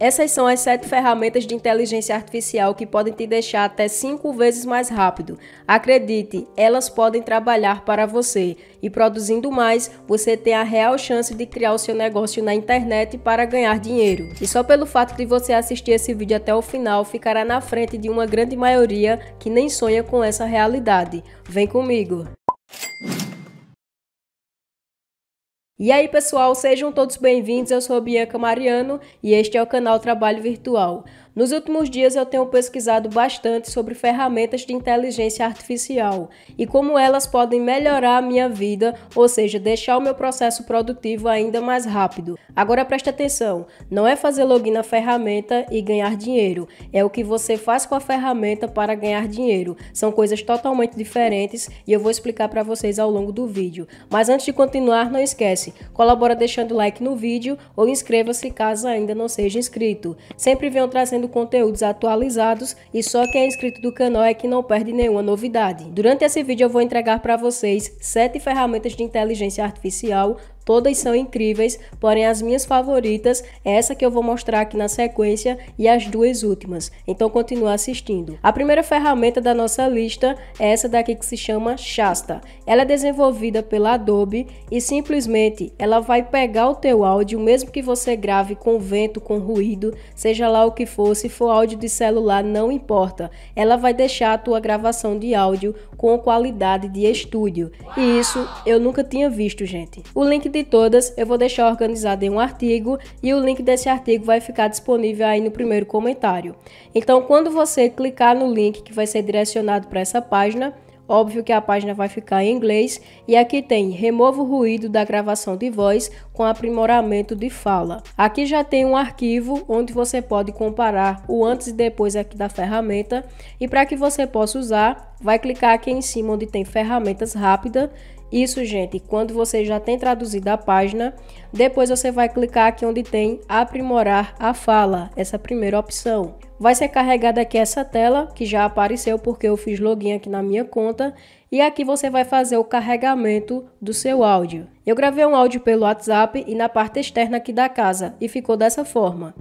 Essas são as sete ferramentas de inteligência artificial que podem te deixar até cinco vezes mais rápido. Acredite, elas podem trabalhar para você e produzindo mais, você tem a real chance de criar o seu negócio na internet para ganhar dinheiro. E só pelo fato de você assistir esse vídeo até o final, ficará na frente de uma grande maioria que nem sonha com essa realidade. Vem comigo! E aí, pessoal, sejam todos bem-vindos. Eu sou Bianca Mariano e este é o canal Trabalho Virtual. Nos últimos dias eu tenho pesquisado bastante sobre ferramentas de inteligência artificial e como elas podem melhorar a minha vida, ou seja, deixar o meu processo produtivo ainda mais rápido. Agora preste atenção, não é fazer login na ferramenta e ganhar dinheiro, é o que você faz com a ferramenta para ganhar dinheiro. São coisas totalmente diferentes e eu vou explicar para vocês ao longo do vídeo. Mas antes de continuar, não esquece, colabora deixando like no vídeo ou inscreva-se caso ainda não seja inscrito. Sempre venho trazendo conteúdos atualizados e só quem é inscrito do canal é que não perde nenhuma novidade. Durante esse vídeo eu vou entregar para vocês 7 ferramentas de inteligência artificial Todas são incríveis, porém as minhas favoritas é essa que eu vou mostrar aqui na sequência e as duas últimas. Então continua assistindo. A primeira ferramenta da nossa lista é essa daqui que se chama Shasta. Ela é desenvolvida pela Adobe e simplesmente ela vai pegar o teu áudio, mesmo que você grave com vento, com ruído, seja lá o que for, se for áudio de celular, não importa. Ela vai deixar a tua gravação de áudio com qualidade de estúdio. E isso eu nunca tinha visto, gente. O link de de todas, eu vou deixar organizado em um artigo e o link desse artigo vai ficar disponível aí no primeiro comentário. Então, quando você clicar no link que vai ser direcionado para essa página, Óbvio que a página vai ficar em inglês e aqui tem remova o ruído da gravação de voz com aprimoramento de fala. Aqui já tem um arquivo onde você pode comparar o antes e depois aqui da ferramenta e para que você possa usar, vai clicar aqui em cima onde tem ferramentas rápida isso, gente, quando você já tem traduzido a página, depois você vai clicar aqui onde tem aprimorar a fala, essa primeira opção. Vai ser carregada aqui essa tela, que já apareceu porque eu fiz login aqui na minha conta, e aqui você vai fazer o carregamento do seu áudio. Eu gravei um áudio pelo WhatsApp e na parte externa aqui da casa, e ficou dessa forma.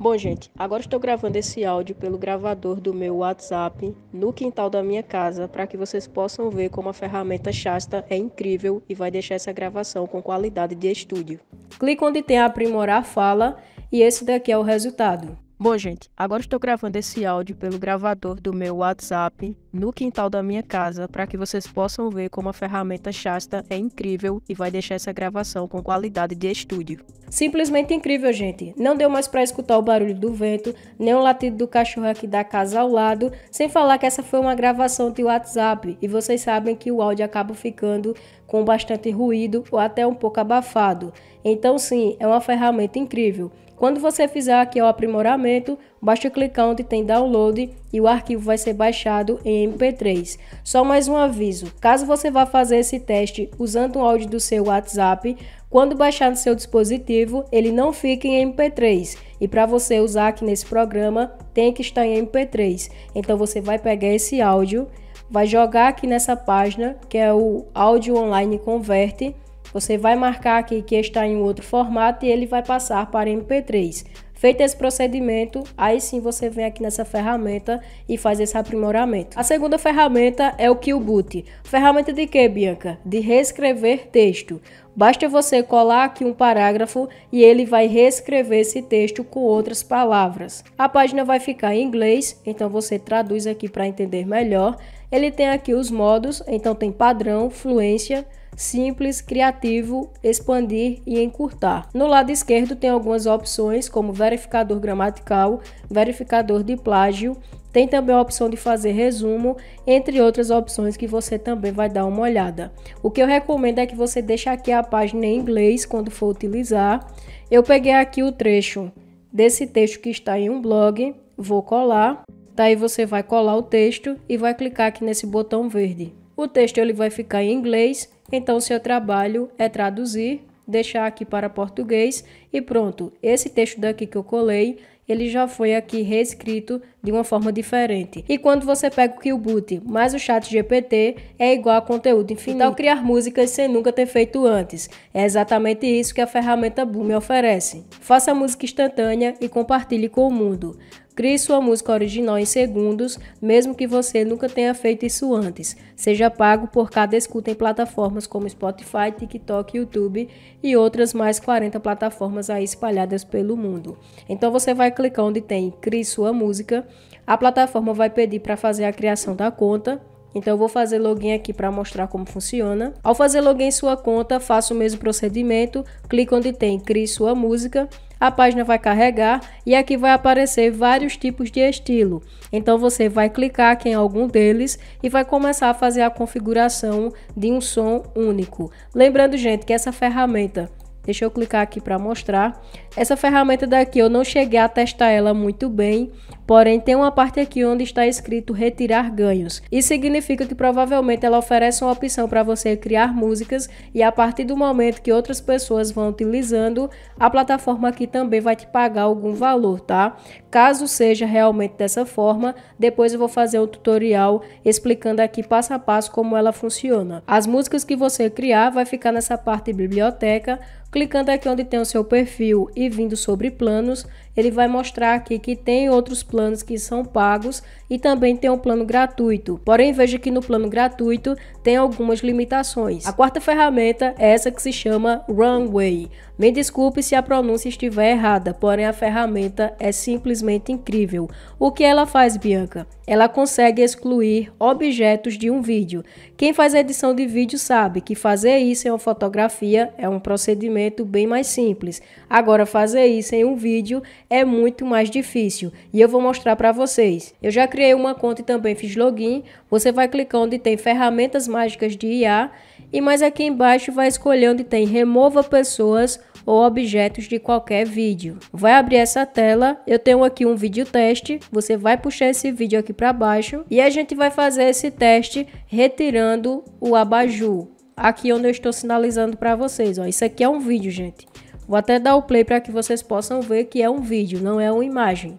Bom, gente, agora estou gravando esse áudio pelo gravador do meu WhatsApp no quintal da minha casa para que vocês possam ver como a ferramenta Shasta é incrível e vai deixar essa gravação com qualidade de estúdio. Clique onde tem aprimorar fala e esse daqui é o resultado. Bom, gente, agora estou gravando esse áudio pelo gravador do meu WhatsApp no quintal da minha casa para que vocês possam ver como a ferramenta Shasta é incrível e vai deixar essa gravação com qualidade de estúdio. Simplesmente incrível, gente. Não deu mais para escutar o barulho do vento, nem o latido do cachorro aqui da casa ao lado, sem falar que essa foi uma gravação de WhatsApp e vocês sabem que o áudio acaba ficando com bastante ruído ou até um pouco abafado. Então, sim, é uma ferramenta incrível. Quando você fizer aqui o aprimoramento, basta clicar onde tem download e o arquivo vai ser baixado em MP3. Só mais um aviso, caso você vá fazer esse teste usando um áudio do seu WhatsApp, quando baixar no seu dispositivo, ele não fica em MP3. E para você usar aqui nesse programa, tem que estar em MP3. Então você vai pegar esse áudio, vai jogar aqui nessa página, que é o áudio online converte, você vai marcar aqui que está em outro formato e ele vai passar para MP3. Feito esse procedimento, aí sim você vem aqui nessa ferramenta e faz esse aprimoramento. A segunda ferramenta é o QBoot. Ferramenta de que, Bianca? De reescrever texto. Basta você colar aqui um parágrafo e ele vai reescrever esse texto com outras palavras. A página vai ficar em inglês, então você traduz aqui para entender melhor. Ele tem aqui os modos, então tem padrão, fluência, simples, criativo, expandir e encurtar. No lado esquerdo tem algumas opções como verificador gramatical, verificador de plágio, tem também a opção de fazer resumo, entre outras opções que você também vai dar uma olhada. O que eu recomendo é que você deixe aqui a página em inglês quando for utilizar. Eu peguei aqui o trecho desse texto que está em um blog, vou colar. Daí tá, você vai colar o texto e vai clicar aqui nesse botão verde. O texto ele vai ficar em inglês, então seu trabalho é traduzir, deixar aqui para português e pronto. Esse texto daqui que eu colei, ele já foi aqui reescrito de uma forma diferente. E quando você pega o Qboot mais o chat GPT, é igual a conteúdo infinito. Então, criar músicas sem nunca ter feito antes. É exatamente isso que a ferramenta Boom oferece. Faça música instantânea e compartilhe com o mundo. Crie sua música original em segundos, mesmo que você nunca tenha feito isso antes. Seja pago por cada escuta em plataformas como Spotify, TikTok, YouTube e outras mais 40 plataformas aí espalhadas pelo mundo. Então você vai clicar onde tem Crie sua música a plataforma vai pedir para fazer a criação da conta, então eu vou fazer login aqui para mostrar como funciona. Ao fazer login em sua conta, faço o mesmo procedimento, clico onde tem Crie sua música, a página vai carregar e aqui vai aparecer vários tipos de estilo. Então você vai clicar aqui em algum deles e vai começar a fazer a configuração de um som único. Lembrando, gente, que essa ferramenta Deixa eu clicar aqui para mostrar. Essa ferramenta daqui eu não cheguei a testar ela muito bem, porém tem uma parte aqui onde está escrito retirar ganhos. Isso significa que provavelmente ela oferece uma opção para você criar músicas e a partir do momento que outras pessoas vão utilizando, a plataforma aqui também vai te pagar algum valor, tá? Caso seja realmente dessa forma, depois eu vou fazer um tutorial explicando aqui passo a passo como ela funciona. As músicas que você criar vai ficar nessa parte biblioteca, Clicando aqui onde tem o seu perfil e vindo sobre planos, ele vai mostrar aqui que tem outros planos que são pagos e também tem um plano gratuito. Porém, veja que no plano gratuito tem algumas limitações. A quarta ferramenta é essa que se chama Runway. Me desculpe se a pronúncia estiver errada, porém a ferramenta é simplesmente incrível. O que ela faz, Bianca? Ela consegue excluir objetos de um vídeo. Quem faz edição de vídeo sabe que fazer isso em uma fotografia é um procedimento procedimento bem mais simples. Agora, fazer isso em um vídeo é muito mais difícil e eu vou mostrar para vocês. Eu já criei uma conta e também fiz login. Você vai clicar onde tem ferramentas mágicas de IA e mais aqui embaixo vai escolher onde tem remova pessoas ou objetos de qualquer vídeo. Vai abrir essa tela, eu tenho aqui um vídeo teste, você vai puxar esse vídeo aqui para baixo e a gente vai fazer esse teste retirando o abajur aqui onde eu estou sinalizando para vocês. Ó. Isso aqui é um vídeo, gente. Vou até dar o play para que vocês possam ver que é um vídeo, não é uma imagem.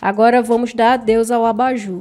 Agora vamos dar adeus ao abajur.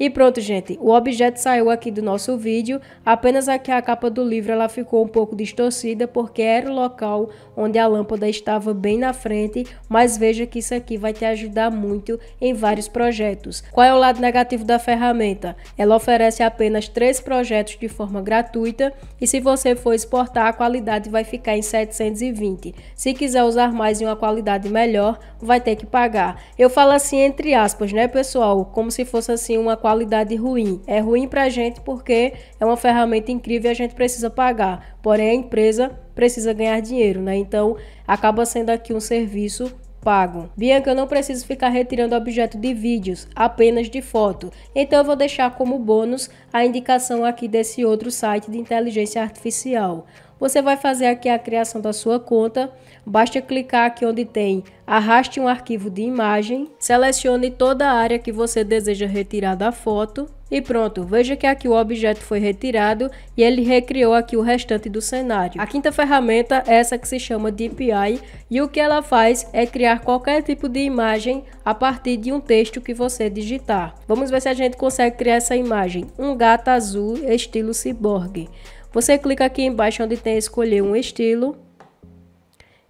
E pronto, gente, o objeto saiu aqui do nosso vídeo, apenas aqui a capa do livro ela ficou um pouco distorcida porque era o local onde a lâmpada estava bem na frente, mas veja que isso aqui vai te ajudar muito em vários projetos. Qual é o lado negativo da ferramenta? Ela oferece apenas três projetos de forma gratuita e se você for exportar a qualidade vai ficar em 720. Se quiser usar mais em uma qualidade melhor, vai ter que pagar. Eu falo assim entre aspas, né pessoal, como se fosse assim uma qualidade qualidade ruim. É ruim para a gente porque é uma ferramenta incrível e a gente precisa pagar. Porém, a empresa precisa ganhar dinheiro, né? Então, acaba sendo aqui um serviço pago. Bianca, eu não preciso ficar retirando objeto de vídeos, apenas de foto. Então eu vou deixar como bônus a indicação aqui desse outro site de inteligência artificial. Você vai fazer aqui a criação da sua conta. Basta clicar aqui onde tem arraste um arquivo de imagem, selecione toda a área que você deseja retirar da foto e pronto, veja que aqui o objeto foi retirado e ele recriou aqui o restante do cenário. A quinta ferramenta é essa que se chama DPI e o que ela faz é criar qualquer tipo de imagem a partir de um texto que você digitar. Vamos ver se a gente consegue criar essa imagem, um gato azul estilo ciborgue. Você clica aqui embaixo onde tem escolher um estilo.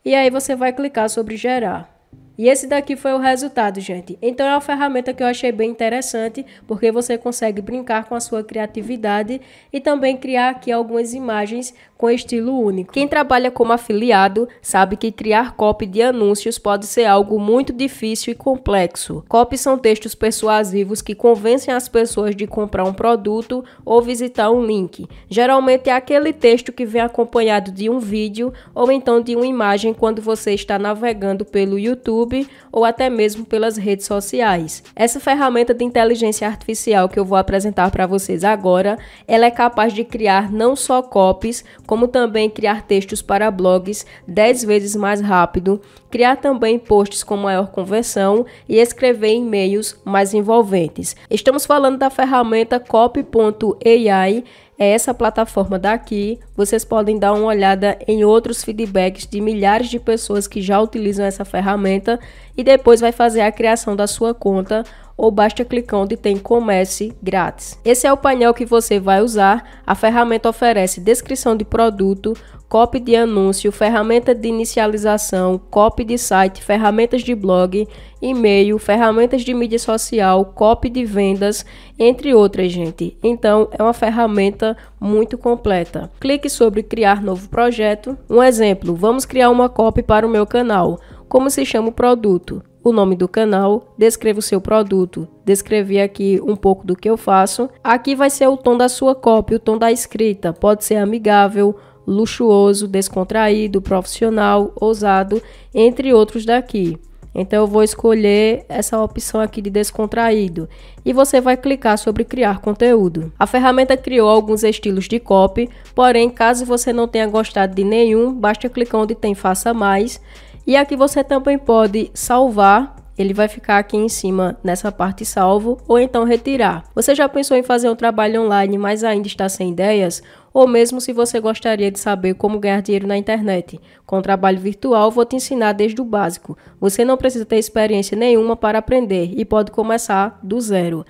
E aí você vai clicar sobre gerar. E esse daqui foi o resultado, gente. Então é uma ferramenta que eu achei bem interessante, porque você consegue brincar com a sua criatividade e também criar aqui algumas imagens com estilo único. Quem trabalha como afiliado sabe que criar copy de anúncios pode ser algo muito difícil e complexo. Copy são textos persuasivos que convencem as pessoas de comprar um produto ou visitar um link. Geralmente é aquele texto que vem acompanhado de um vídeo ou então de uma imagem quando você está navegando pelo YouTube YouTube ou até mesmo pelas redes sociais. Essa ferramenta de inteligência artificial que eu vou apresentar para vocês agora, ela é capaz de criar não só copies, como também criar textos para blogs 10 vezes mais rápido, criar também posts com maior conversão e escrever e-mails mais envolventes. Estamos falando da ferramenta copy.ai é essa plataforma daqui. Vocês podem dar uma olhada em outros feedbacks de milhares de pessoas que já utilizam essa ferramenta e depois vai fazer a criação da sua conta ou basta clicar onde tem comece grátis. Esse é o painel que você vai usar. A ferramenta oferece descrição de produto, copy de anúncio, ferramenta de inicialização, copy de site, ferramentas de blog, e-mail, ferramentas de mídia social, copy de vendas, entre outras, gente. Então, é uma ferramenta muito completa. Clique sobre criar novo projeto. Um exemplo, vamos criar uma copy para o meu canal. Como se chama o produto? o nome do canal, descreva o seu produto, descrevi aqui um pouco do que eu faço. Aqui vai ser o tom da sua cópia, o tom da escrita, pode ser amigável, luxuoso, descontraído, profissional, ousado, entre outros daqui. Então eu vou escolher essa opção aqui de descontraído e você vai clicar sobre criar conteúdo. A ferramenta criou alguns estilos de copy, porém caso você não tenha gostado de nenhum, basta clicar onde tem faça mais e aqui você também pode salvar ele vai ficar aqui em cima nessa parte salvo ou então retirar. Você já pensou em fazer um trabalho online, mas ainda está sem ideias? Ou mesmo se você gostaria de saber como ganhar dinheiro na internet? Com trabalho virtual, vou te ensinar desde o básico. Você não precisa ter experiência nenhuma para aprender e pode começar do zero.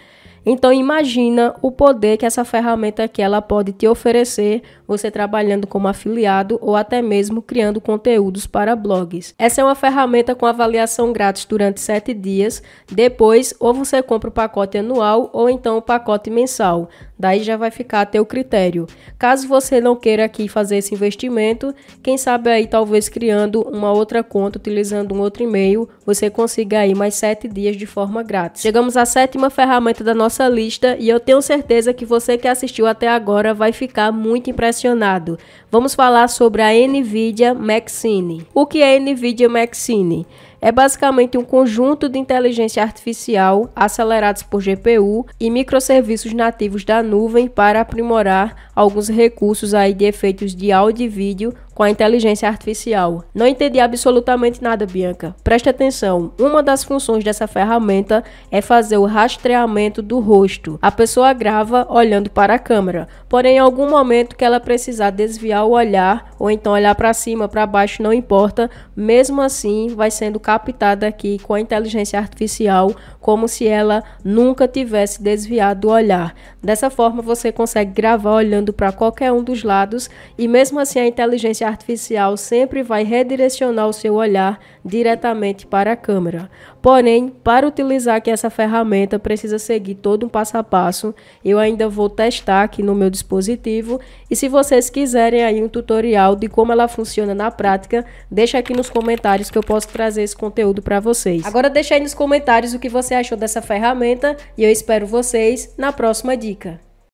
Então imagina o poder que essa ferramenta aqui ela pode te oferecer, você trabalhando como afiliado ou até mesmo criando conteúdos para blogs. Essa é uma ferramenta com avaliação grátis durante 7 dias. Depois, ou você compra o pacote anual ou então o pacote mensal. Daí já vai ficar a teu critério. Caso você não queira aqui fazer esse investimento, quem sabe aí talvez criando uma outra conta, utilizando um outro e-mail, você consiga aí mais 7 dias de forma grátis. Chegamos à sétima ferramenta da nossa lista e eu tenho certeza que você que assistiu até agora vai ficar muito impressionado. Vamos falar sobre a NVIDIA Maxine. O que é NVIDIA Maxine? é basicamente um conjunto de inteligência artificial acelerados por GPU e microserviços nativos da nuvem para aprimorar alguns recursos aí de efeitos de áudio e vídeo com a inteligência artificial. Não entendi absolutamente nada, Bianca. Preste atenção: uma das funções dessa ferramenta é fazer o rastreamento do rosto. A pessoa grava olhando para a câmera, porém, em algum momento que ela precisar desviar o olhar ou então olhar para cima, para baixo, não importa, mesmo assim vai sendo captada aqui com a inteligência artificial, como se ela nunca tivesse desviado o olhar. Dessa forma, você consegue gravar olhando para qualquer um dos lados e mesmo assim a inteligência artificial sempre vai redirecionar o seu olhar diretamente para a câmera. Porém, para utilizar aqui essa ferramenta, precisa seguir todo um passo a passo. Eu ainda vou testar aqui no meu dispositivo. E se vocês quiserem aí um tutorial de como ela funciona na prática, deixa aqui nos comentários que eu posso trazer esse conteúdo para vocês. Agora deixa aí nos comentários o que você achou dessa ferramenta e eu espero vocês na próxima dica.